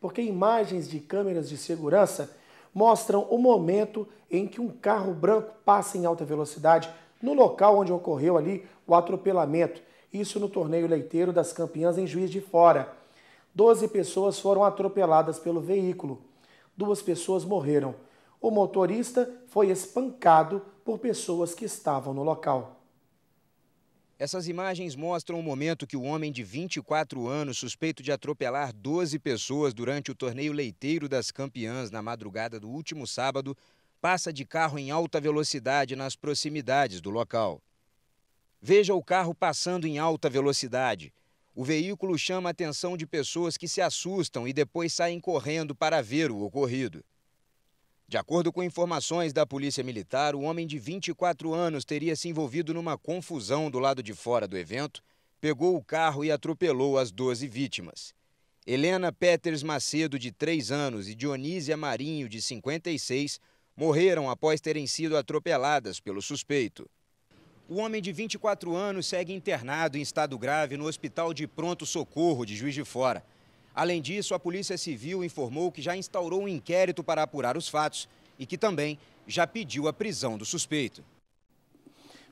porque imagens de câmeras de segurança mostram o momento em que um carro branco passa em alta velocidade no local onde ocorreu ali o atropelamento. Isso no torneio leiteiro das campeãs em Juiz de Fora. Doze pessoas foram atropeladas pelo veículo. Duas pessoas morreram. O motorista foi espancado por pessoas que estavam no local. Essas imagens mostram o momento que o homem de 24 anos, suspeito de atropelar 12 pessoas durante o torneio leiteiro das campeãs na madrugada do último sábado, passa de carro em alta velocidade nas proximidades do local. Veja o carro passando em alta velocidade. O veículo chama a atenção de pessoas que se assustam e depois saem correndo para ver o ocorrido. De acordo com informações da Polícia Militar, o homem de 24 anos teria se envolvido numa confusão do lado de fora do evento, pegou o carro e atropelou as 12 vítimas. Helena Peters Macedo, de 3 anos, e Dionísia Marinho, de 56, morreram após terem sido atropeladas pelo suspeito. O homem de 24 anos segue internado em estado grave no Hospital de Pronto Socorro de Juiz de Fora. Além disso, a Polícia Civil informou que já instaurou um inquérito para apurar os fatos e que também já pediu a prisão do suspeito.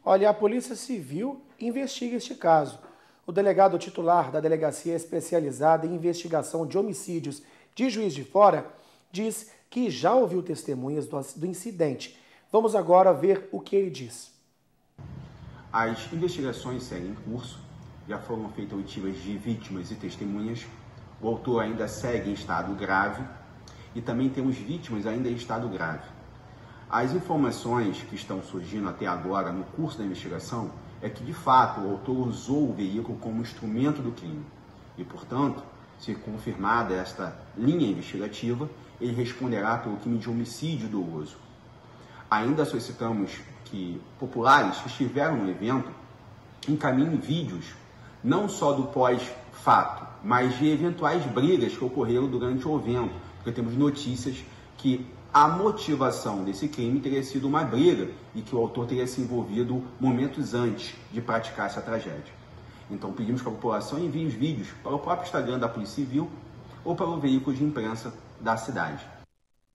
Olha, a Polícia Civil investiga este caso. O delegado titular da Delegacia Especializada em Investigação de Homicídios de Juiz de Fora diz que já ouviu testemunhas do incidente. Vamos agora ver o que ele diz. As investigações seguem em curso, já foram feitas oitivas de vítimas e testemunhas o autor ainda segue em estado grave e também temos vítimas ainda em estado grave. As informações que estão surgindo até agora no curso da investigação é que, de fato, o autor usou o veículo como instrumento do crime e, portanto, se confirmada esta linha investigativa, ele responderá pelo crime de homicídio doloso. Ainda solicitamos que populares que estiveram no evento encaminhem vídeos não só do pós-fato, mas de eventuais brigas que ocorreram durante o evento, porque temos notícias que a motivação desse crime teria sido uma briga e que o autor teria se envolvido momentos antes de praticar essa tragédia. Então pedimos que a população envie os vídeos para o próprio Instagram da Polícia Civil ou para o veículo de imprensa da cidade.